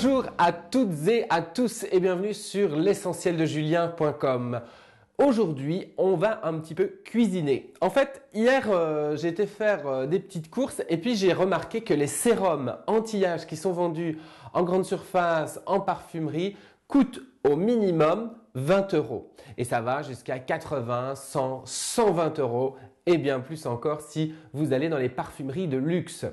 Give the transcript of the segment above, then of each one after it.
Bonjour à toutes et à tous et bienvenue sur l'essentiel de julien.com. Aujourd'hui, on va un petit peu cuisiner. En fait, hier, euh, j'ai été faire euh, des petites courses et puis j'ai remarqué que les sérums anti-âge qui sont vendus en grande surface, en parfumerie, coûtent au minimum 20 euros. Et ça va jusqu'à 80, 100, 120 euros et bien plus encore si vous allez dans les parfumeries de luxe.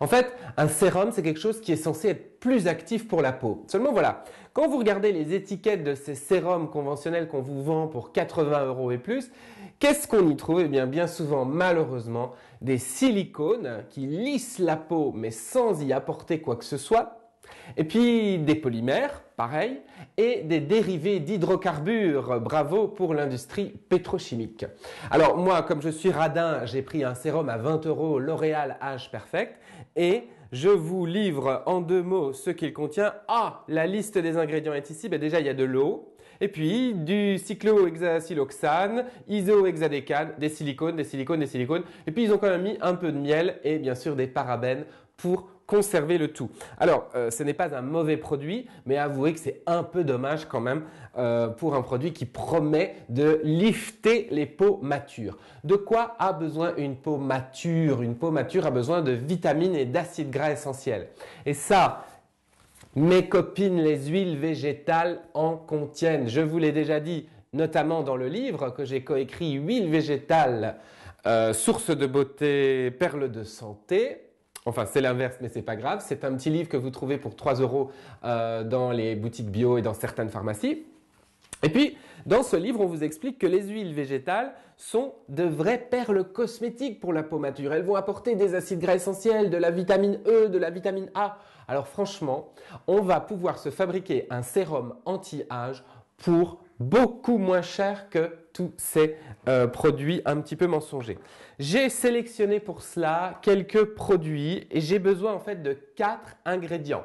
En fait, un sérum, c'est quelque chose qui est censé être plus actif pour la peau. Seulement voilà, quand vous regardez les étiquettes de ces sérums conventionnels qu'on vous vend pour 80 euros et plus, qu'est-ce qu'on y trouve Eh bien, bien souvent, malheureusement, des silicones qui lissent la peau mais sans y apporter quoi que ce soit et puis des polymères, pareil, et des dérivés d'hydrocarbures. Bravo pour l'industrie pétrochimique. Alors moi, comme je suis radin, j'ai pris un sérum à 20 euros L'Oréal H Perfect et je vous livre en deux mots ce qu'il contient. Ah, la liste des ingrédients est ici. Ben déjà, il y a de l'eau. Et puis du cyclohexacyloxane, isohexadécane, des silicones, des silicones, des silicones. Et puis ils ont quand même mis un peu de miel et bien sûr des parabènes pour conserver le tout. Alors, euh, ce n'est pas un mauvais produit, mais avouez que c'est un peu dommage quand même euh, pour un produit qui promet de lifter les peaux matures. De quoi a besoin une peau mature Une peau mature a besoin de vitamines et d'acides gras essentiels. Et ça, mes copines, les huiles végétales en contiennent. Je vous l'ai déjà dit, notamment dans le livre que j'ai coécrit Huiles végétales, euh, source de beauté, perle de santé. Enfin, c'est l'inverse, mais c'est pas grave. C'est un petit livre que vous trouvez pour 3 euros euh, dans les boutiques bio et dans certaines pharmacies. Et puis, dans ce livre, on vous explique que les huiles végétales sont de vraies perles cosmétiques pour la peau mature. Elles vont apporter des acides gras essentiels, de la vitamine E, de la vitamine A. Alors franchement, on va pouvoir se fabriquer un sérum anti-âge pour beaucoup moins cher que tous ces euh, produits un petit peu mensongers. J'ai sélectionné pour cela quelques produits et j'ai besoin en fait de quatre ingrédients.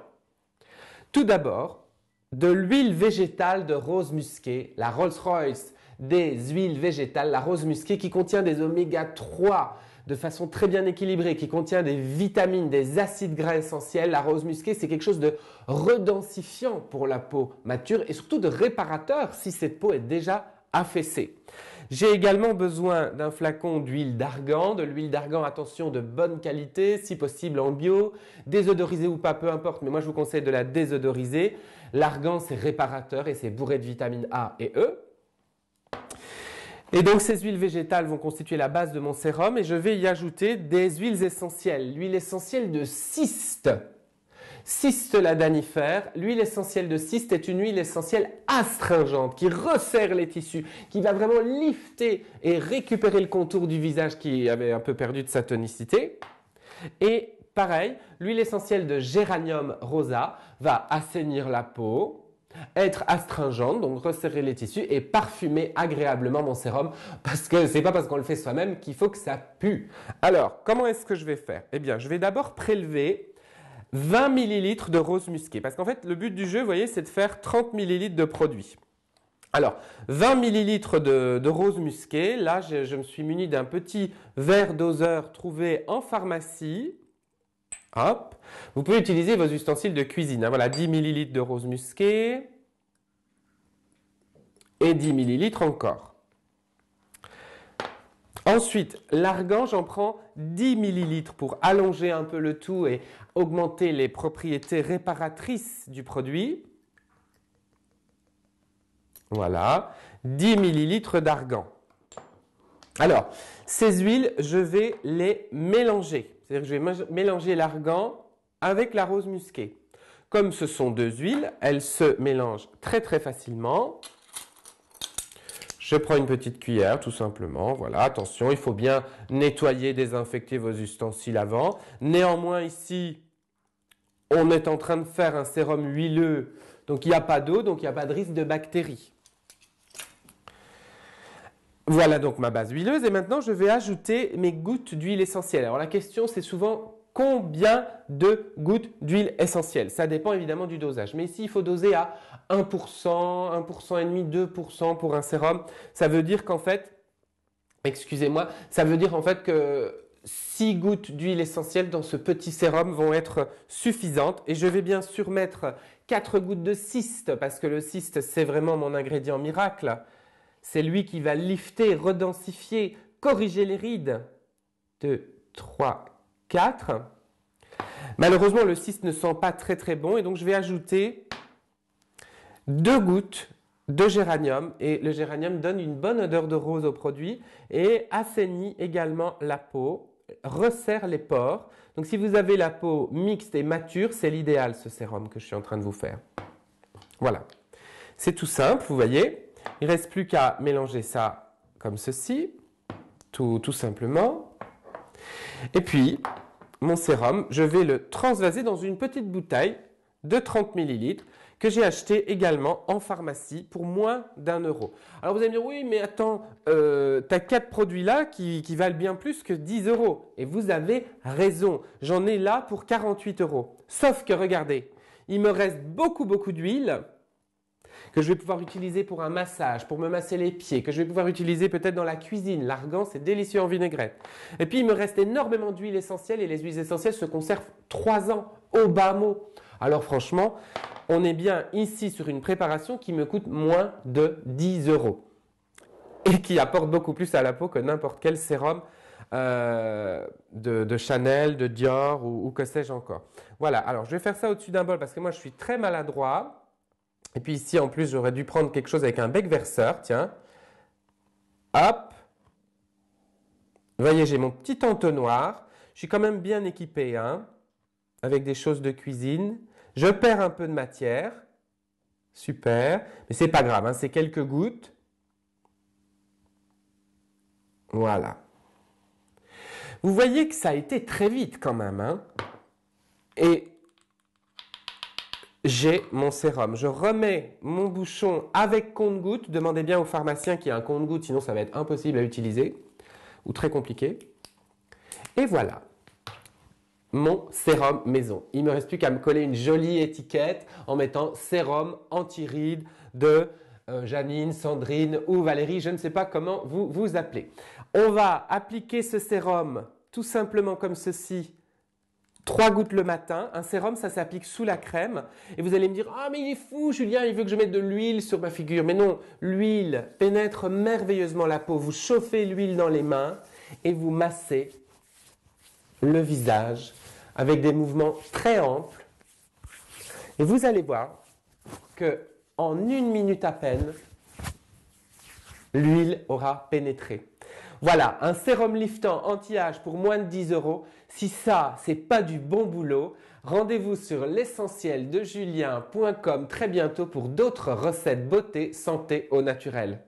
Tout d'abord, de l'huile végétale de rose musquée, la Rolls-Royce des huiles végétales, la rose musquée qui contient des oméga 3 de façon très bien équilibrée, qui contient des vitamines, des acides gras essentiels, la rose musquée, c'est quelque chose de redensifiant pour la peau mature et surtout de réparateur si cette peau est déjà affaissée. J'ai également besoin d'un flacon d'huile d'argan, de l'huile d'argan, attention, de bonne qualité, si possible en bio, désodorisée ou pas, peu importe, mais moi je vous conseille de la désodoriser. L'argan, c'est réparateur et c'est bourré de vitamines A et E. Et donc ces huiles végétales vont constituer la base de mon sérum et je vais y ajouter des huiles essentielles. L'huile essentielle de cyste. Cyste la danifère, l'huile essentielle de cyste est une huile essentielle astringente qui resserre les tissus, qui va vraiment lifter et récupérer le contour du visage qui avait un peu perdu de sa tonicité. Et pareil, l'huile essentielle de géranium rosa va assainir la peau, être astringente, donc resserrer les tissus et parfumer agréablement mon sérum parce que c'est pas parce qu'on le fait soi-même qu'il faut que ça pue. Alors, comment est-ce que je vais faire Eh bien, je vais d'abord prélever 20 ml de rose musquée parce qu'en fait, le but du jeu, vous voyez, c'est de faire 30 ml de produit. Alors, 20 ml de, rose musquée. Là, je me suis muni d'un petit verre doseur trouvé en pharmacie vous pouvez utiliser vos ustensiles de cuisine. Hein. Voilà, 10 ml de rose musquée et 10 ml encore. Ensuite, l'argan, j'en prends 10 ml pour allonger un peu le tout et augmenter les propriétés réparatrices du produit. Voilà, 10 ml d'argan. Alors, ces huiles, je vais les mélanger cest que je vais mélanger l'argan avec la rose musquée. Comme ce sont deux huiles, elles se mélangent très très facilement. Je prends une petite cuillère tout simplement. Voilà, attention, il faut bien nettoyer, désinfecter vos ustensiles avant. Néanmoins ici, on est en train de faire un sérum huileux, donc il n'y a pas d'eau, donc il n'y a pas de risque de bactéries. Voilà donc ma base huileuse et maintenant je vais ajouter mes gouttes d'huile essentielle. Alors la question c'est souvent combien de gouttes d'huile essentielle Ça dépend évidemment du dosage. Mais ici, il faut doser à 1%, 1,5%, 2% pour un sérum. Ça veut dire qu'en fait, excusez-moi, ça veut dire en fait que 6 gouttes d'huile essentielle dans ce petit sérum vont être suffisantes et je vais bien sûr mettre 4 gouttes de cyste parce que le cyste c'est vraiment mon ingrédient miracle. C'est lui qui va lifter, redensifier, corriger les rides. 2, 3, 4. Malheureusement, le 6 ne sent pas très très bon et donc je vais ajouter deux gouttes de géranium et le géranium donne une bonne odeur de rose au produit et assainit également la peau, resserre les pores. Donc si vous avez la peau mixte et mature, c'est l'idéal ce sérum que je suis en train de vous faire. Voilà. C'est tout simple, vous voyez. Il reste plus qu'à mélanger ça comme ceci, tout, tout simplement. Et puis, mon sérum, je vais le transvaser dans une petite bouteille de 30 ml que j'ai acheté également en pharmacie pour moins d'un euro. Alors vous allez me dire, oui, mais attends, euh, tu as quatre produits là qui, qui, valent bien plus que 10 euros. Et vous avez raison, j'en ai là pour 48 euros. Sauf que regardez, il me reste beaucoup, beaucoup d'huile que je vais pouvoir utiliser pour un massage, pour me masser les pieds, que je vais pouvoir utiliser peut-être dans la cuisine. L'argan, c'est délicieux en vinaigrette. Et puis, il me reste énormément d'huiles essentielles et les huiles essentielles se conservent trois ans au bas mot. Alors franchement, on est bien ici sur une préparation qui me coûte moins de 10 euros et qui apporte beaucoup plus à la peau que n'importe quel sérum euh, de, Chanel, de Dior ou que sais-je encore. Voilà, alors je vais faire ça au-dessus d'un bol parce que moi je suis très maladroit. Et puis ici, en plus, j'aurais dû prendre quelque chose avec un bec verseur. Tiens. Hop. Vous voyez, j'ai mon petit entonnoir. Je suis quand même bien équipé, hein, avec des choses de cuisine. Je perds un peu de matière. Super. Mais c'est pas grave, hein, c'est quelques gouttes. Voilà. Vous voyez que ça a été très vite quand même. Hein. Et j'ai mon sérum. Je remets mon bouchon avec compte-goutte. Demandez bien au pharmacien qui a un compte-goutte, sinon ça va être impossible à utiliser ou très compliqué. Et voilà mon sérum maison. Il me reste plus qu'à me coller une jolie étiquette en mettant sérum anti-rides de euh, Janine, Sandrine ou Valérie, je ne sais pas comment vous vous appelez. On va appliquer ce sérum tout simplement comme ceci Trois gouttes le matin, un sérum, ça s'applique sous la crème. Et vous allez me dire, ah, mais il est fou, Julien, il veut que je mette de l'huile sur ma figure. Mais non, l'huile pénètre merveilleusement la peau. Vous chauffez l'huile dans les mains et vous massez le visage avec des mouvements très amples. Et vous allez voir que en une minute à peine, l'huile aura pénétré. Voilà, un sérum liftant anti-âge pour moins de 10 euros. Si ça, c'est pas du bon boulot, rendez-vous sur l'essentiel de julien.com très bientôt pour d'autres recettes beauté, santé au naturel.